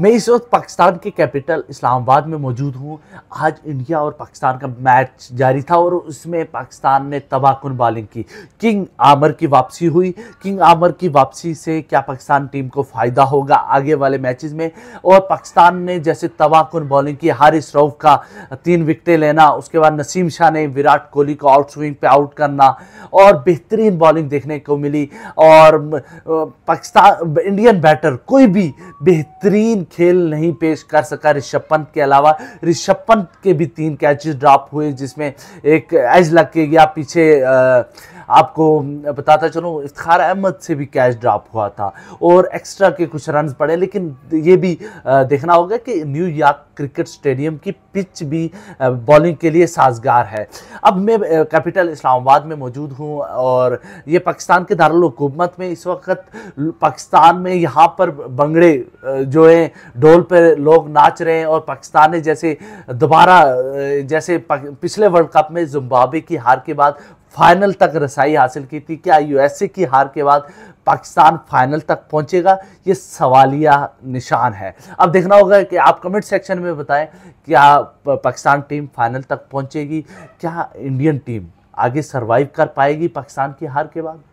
मैं इस वक्त पाकिस्तान के कैपिटल इस्लामाबाद में मौजूद हूँ आज इंडिया और पाकिस्तान का मैच जारी था और उसमें पाकिस्तान ने तबाहकुन बॉलिंग की किंग आमर की वापसी हुई किंग आमर की वापसी से क्या पाकिस्तान टीम को फ़ायदा होगा आगे वाले मैचेस में और पाकिस्तान ने जैसे तबाहकुन बॉलिंग की हारिस रऊफ का तीन विकटें लेना उसके बाद नसीम शाह ने विराट कोहली को आउट स्विंग पर आउट करना और बेहतरीन बॉलिंग देखने को मिली और पाकिस्तान इंडियन बैटर कोई भी बेहतरीन खेल नहीं पेश कर सका ऋषभ पंत के अलावा ऋषभ पंत के भी तीन कैचेस ड्रॉप हुए जिसमें एक एज लग के गया पीछे आ, आपको बताता चलूँ इफ्तार अहमद से भी कैच ड्रॉप हुआ था और एक्स्ट्रा के कुछ रन पड़े लेकिन ये भी देखना होगा कि न्यूयॉर्क क्रिकेट स्टेडियम की पिच भी बॉलिंग के लिए साजगार है अब मैं कैपिटल इस्लामाबाद में मौजूद हूँ और ये पाकिस्तान के दारकूमत में इस वक्त पाकिस्तान में यहाँ पर बंगड़े जो हैं ढोल पर लोग नाच रहे हैं और पाकिस्तान ने जैसे दोबारा जैसे पिछले वर्ल्ड कप में जुम्बावे की हार के बाद फाइनल तक रसाई हासिल की थी क्या यूएसए की हार के बाद पाकिस्तान फाइनल तक पहुंचेगा ये सवालिया निशान है अब देखना होगा कि आप कमेंट सेक्शन में बताएं क्या पाकिस्तान टीम फाइनल तक पहुंचेगी क्या इंडियन टीम आगे सरवाइव कर पाएगी पाकिस्तान की हार के बाद